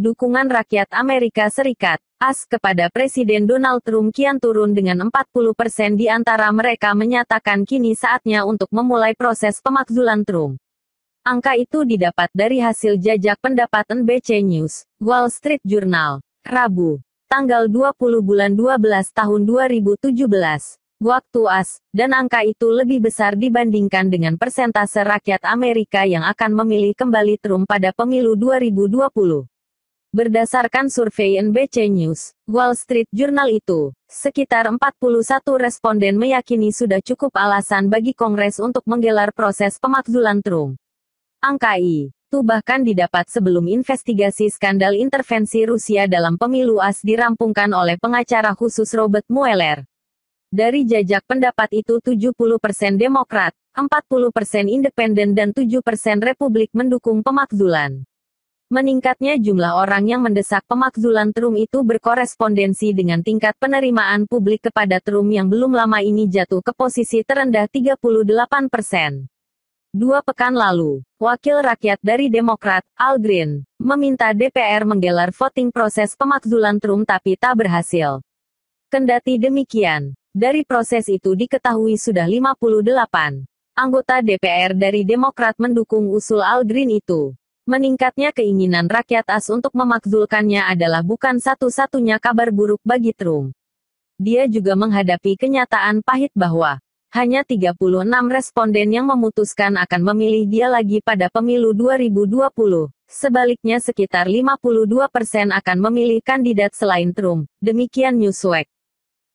dukungan rakyat Amerika Serikat, AS kepada Presiden Donald Trump kian turun dengan 40 persen di antara mereka menyatakan kini saatnya untuk memulai proses pemakzulan Trump. Angka itu didapat dari hasil jajak pendapat NBC News, Wall Street Journal, Rabu, tanggal 20 bulan 12 tahun 2017 waktu AS, dan angka itu lebih besar dibandingkan dengan persentase rakyat Amerika yang akan memilih kembali Trump pada pemilu 2020. Berdasarkan survei NBC News, Wall Street Journal itu, sekitar 41 responden meyakini sudah cukup alasan bagi Kongres untuk menggelar proses pemakzulan Trump. Angka itu bahkan didapat sebelum investigasi skandal intervensi Rusia dalam pemilu AS dirampungkan oleh pengacara khusus Robert Mueller. Dari jajak pendapat itu 70% Demokrat, 40% Independen dan 7% Republik mendukung pemakzulan. Meningkatnya jumlah orang yang mendesak pemakzulan Trump itu berkorespondensi dengan tingkat penerimaan publik kepada Trump yang belum lama ini jatuh ke posisi terendah 38 persen. Dua pekan lalu, wakil rakyat dari Demokrat, Al Green, meminta DPR menggelar voting proses pemakzulan Trump tapi tak berhasil. Kendati demikian, dari proses itu diketahui sudah 58 anggota DPR dari Demokrat mendukung usul Al Green itu. Meningkatnya keinginan rakyat As untuk memakzulkannya adalah bukan satu-satunya kabar buruk bagi Trump. Dia juga menghadapi kenyataan pahit bahwa hanya 36 responden yang memutuskan akan memilih dia lagi pada pemilu 2020. Sebaliknya sekitar 52% persen akan memilih kandidat selain Trump. Demikian Newsweek.